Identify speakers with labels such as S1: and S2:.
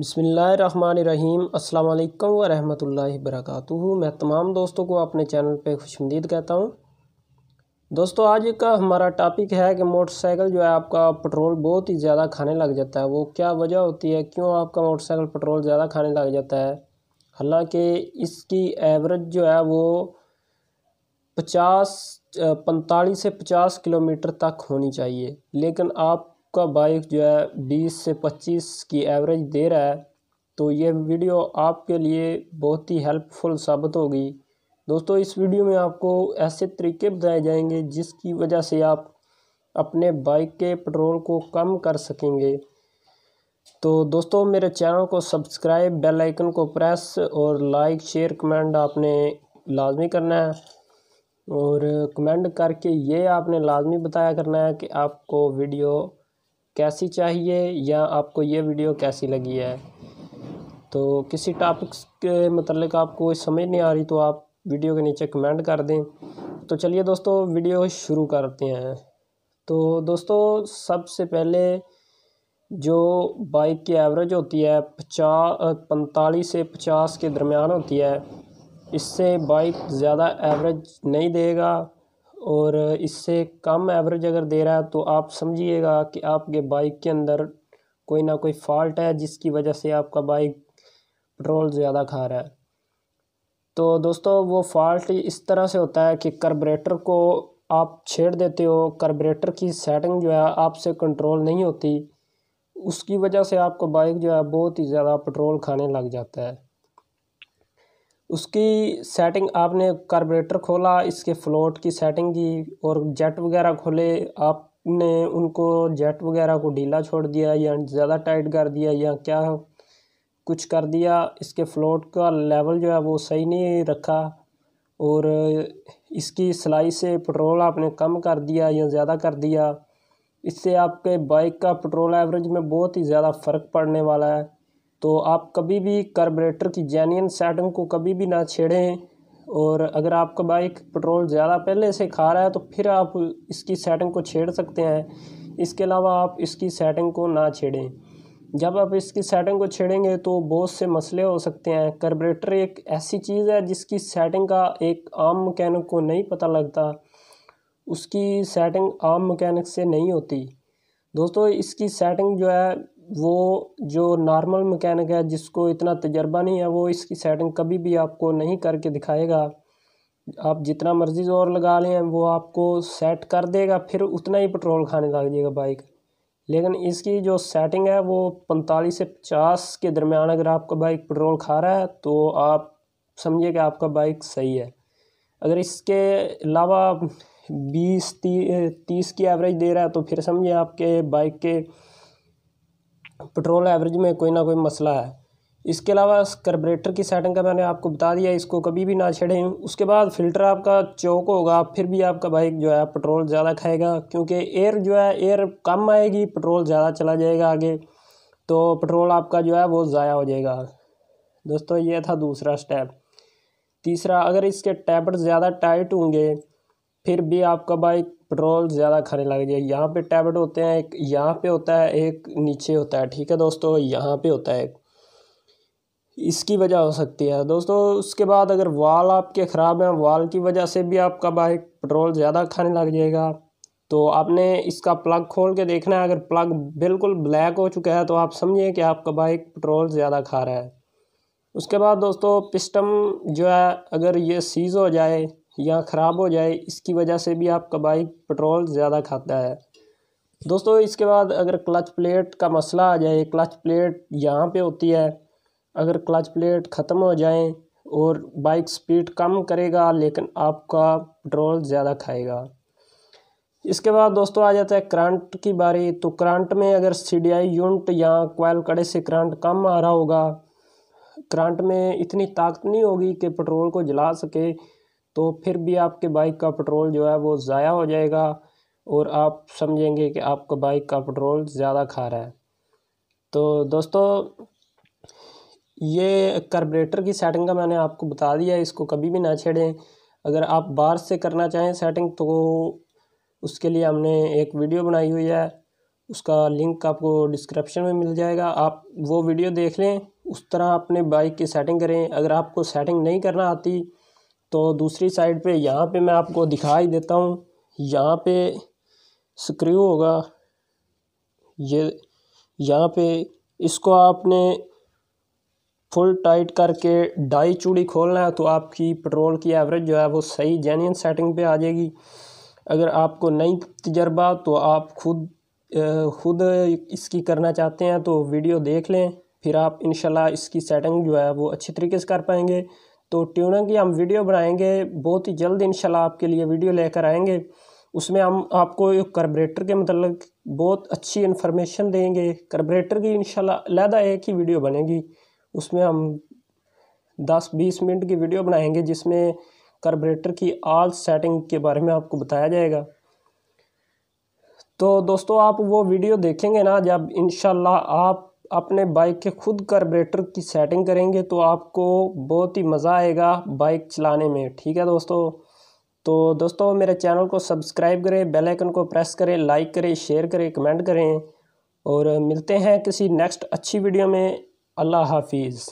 S1: बसमीम अल्लाम वरहमल वर्क मैं तमाम दोस्तों को अपने चैनल पे खुशमदीद कहता हूँ दोस्तों आज का हमारा टॉपिक है कि मोटरसाइकिल जो है आपका पेट्रोल बहुत ही ज़्यादा खाने लग जाता है वो क्या वजह होती है क्यों आपका मोटरसाइकिल पेट्रोल ज़्यादा खाने लग जाता है हालांकि इसकी एवरेज जो है वो पचास पैंतालीस से पचास किलोमीटर तक होनी चाहिए लेकिन आप आपका बाइक जो है बीस से पच्चीस की एवरेज दे रहा है तो ये वीडियो आपके लिए बहुत ही हेल्पफुल साबित होगी दोस्तों इस वीडियो में आपको ऐसे तरीके बताए जाएंगे जिसकी वजह से आप अपने बाइक के पेट्रोल को कम कर सकेंगे तो दोस्तों मेरे चैनल को सब्सक्राइब बेल आइकन को प्रेस और लाइक शेयर कमेंट आपने लाजमी करना है और कमेंट करके ये आपने लाजमी बताया करना है कि आपको वीडियो कैसी चाहिए या आपको ये वीडियो कैसी लगी है तो किसी टॉपिक्स के मतलब आपको समझ नहीं आ रही तो आप वीडियो के नीचे कमेंट कर दें तो चलिए दोस्तों वीडियो शुरू करते हैं तो दोस्तों सबसे पहले जो बाइक की एवरेज होती है पचास पैंतालीस से पचास के दरमियान होती है इससे बाइक ज़्यादा एवरेज नहीं देगा और इससे कम एवरेज अगर दे रहा है तो आप समझिएगा कि आपके बाइक के अंदर कोई ना कोई फॉल्ट है जिसकी वजह से आपका बाइक पेट्रोल ज़्यादा खा रहा है तो दोस्तों वो फॉल्ट इस तरह से होता है कि कार्बोरेटर को आप छेड़ देते हो कार्बोरेटर की सेटिंग जो है आपसे कंट्रोल नहीं होती उसकी वजह से आपका बाइक जो है बहुत ही ज़्यादा पेट्रोल खाने लग जाता है उसकी सेटिंग आपने कार्बोरेटर खोला इसके फ्लोट की सेटिंग की और जेट वगैरह खोले आपने उनको जेट वगैरह को ढीला छोड़ दिया या ज़्यादा टाइट कर दिया या क्या कुछ कर दिया इसके फ्लोट का लेवल जो है वो सही नहीं रखा और इसकी सिलाई से पेट्रोल आपने कम कर दिया या ज़्यादा कर दिया इससे आपके बाइक का पेट्रोल एवरेज में बहुत ही ज़्यादा फ़र्क पड़ने वाला है तो आप कभी भी कार्बोरेटर की जैनियन सेटिंग को कभी भी ना छेड़ें और अगर आपका बाइक पेट्रोल ज़्यादा पहले से खा रहा है तो फिर आप इसकी सेटिंग को छेड़ सकते हैं इसके अलावा आप इसकी सेटिंग को ना छेड़ें जब आप इसकी सेटिंग को छेड़ेंगे तो बहुत से मसले हो सकते हैं कार्बोरेटर एक ऐसी चीज़ है जिसकी सेटिंग का एक आम मकैनिक को नहीं पता लगता उसकी सेटिंग आम मकैनिक से नहीं होती दोस्तों इसकी सेटिंग जो है वो जो नॉर्मल मकैनिक है जिसको इतना तजर्बा नहीं है वो इसकी सेटिंग कभी भी आपको नहीं करके दिखाएगा आप जितना मर्ज़ी जोर लगा लें वो आपको सेट कर देगा फिर उतना ही पेट्रोल खाने लग जाएगा बाइक लेकिन इसकी जो सेटिंग है वो पैंतालीस से पचास के दरमियान अगर आपका बाइक पेट्रोल खा रहा है तो आप समझिए कि आपका बाइक सही है अगर इसके अलावा बीस ती, तीस की एवरेज दे रहा है तो फिर समझिए आपके बाइक के पेट्रोल एवरेज में कोई ना कोई मसला है इसके अलावा कर्बरेटर की सेटिंग का मैंने आपको बता दिया इसको कभी भी ना छेड़ें उसके बाद फ़िल्टर आपका चौक होगा फिर भी आपका बाइक जो है पेट्रोल ज़्यादा खाएगा क्योंकि एयर जो है एयर कम आएगी पेट्रोल ज़्यादा चला जाएगा आगे तो पेट्रोल आपका जो है वो ज़ाया हो जाएगा दोस्तों ये था दूसरा स्टेप तीसरा अगर इसके टैपर ज़्यादा टाइट होंगे फिर भी आपका बाइक पेट्रोल ज़्यादा खाने लग जाए यहाँ पे टैबलेट होते हैं एक यहाँ पे होता है एक नीचे होता है ठीक है दोस्तों यहाँ पे होता है एक इसकी वजह हो सकती है दोस्तों उसके बाद अगर वाल आपके ख़राब हैं वाल की वजह से भी आपका बाइक पेट्रोल ज़्यादा खाने लग जाएगा तो आपने इसका प्लग खोल के देखना है अगर प्लग बिल्कुल ब्लैक हो चुका है तो आप समझिए कि आपका बाइक पेट्रोल ज़्यादा खा रहा है उसके बाद दोस्तों पिस्टम जो है अगर ये सीज़ हो जाए या ख़राब हो जाए इसकी वजह से भी आपका बाइक पेट्रोल ज़्यादा खाता है दोस्तों इसके बाद अगर क्लच प्लेट का मसला आ जाए क्लच प्लेट यहाँ पे होती है अगर क्लच प्लेट ख़त्म हो जाए और बाइक स्पीड कम करेगा लेकिन आपका पेट्रोल ज़्यादा खाएगा इसके बाद दोस्तों आ जाता है करंट की बारी तो करंट में अगर सी डी आई यूनिट या कोयल कड़े से करंट कम आ रहा होगा करंट में इतनी ताकत नहीं होगी कि पेट्रोल को जला सके तो फिर भी आपके बाइक का पेट्रोल जो है वो ज़ाया हो जाएगा और आप समझेंगे कि आपका बाइक का पेट्रोल ज़्यादा खा रहा है तो दोस्तों ये कार्बोरेटर की सेटिंग का मैंने आपको बता दिया इसको कभी भी ना छेड़ें अगर आप बाहर से करना चाहें सेटिंग तो उसके लिए हमने एक वीडियो बनाई हुई है उसका लिंक आपको डिस्क्रिप्शन में मिल जाएगा आप वो वीडियो देख लें उस तरह अपने बाइक की सेटिंग करें अगर आपको सेटिंग नहीं करना आती तो दूसरी साइड पे यहाँ पे मैं आपको दिखाई देता हूँ यहाँ पे स्क्रू होगा ये यहाँ पे इसको आपने फुल टाइट करके डाई चूड़ी खोलना है तो आपकी पेट्रोल की एवरेज जो है वो सही जेन्यन सेटिंग पे आ जाएगी अगर आपको नई तजर्बा तो आप खुद खुद इसकी करना चाहते हैं तो वीडियो देख लें फिर आप इनशाला इसकी सेटिंग जो है वो अच्छे तरीके से कर पाएंगे तो ट्यूनिंग की हम वीडियो बनाएंगे बहुत ही जल्द इंशाल्लाह आपके लिए वीडियो लेकर आएंगे उसमें हम आपको कार्बरेटर के मतलब बहुत अच्छी इन्फॉर्मेशन देंगे कर्बरेटर की इंशाल्लाह अलहदा एक ही वीडियो बनेगी उसमें हम दस बीस मिनट की वीडियो बनाएंगे जिसमें कर्बरेटर की आल सेटिंग के बारे में आपको बताया जाएगा तो दोस्तों आप वो वीडियो देखेंगे ना जब इन आप अपने बाइक के खुद कार्बोरेटर की सेटिंग करेंगे तो आपको बहुत ही मज़ा आएगा बाइक चलाने में ठीक है दोस्तों तो दोस्तों मेरे चैनल को सब्सक्राइब करें बेल आइकन को प्रेस करें लाइक करें शेयर करें कमेंट करें और मिलते हैं किसी नेक्स्ट अच्छी वीडियो में अल्लाह हाफिज़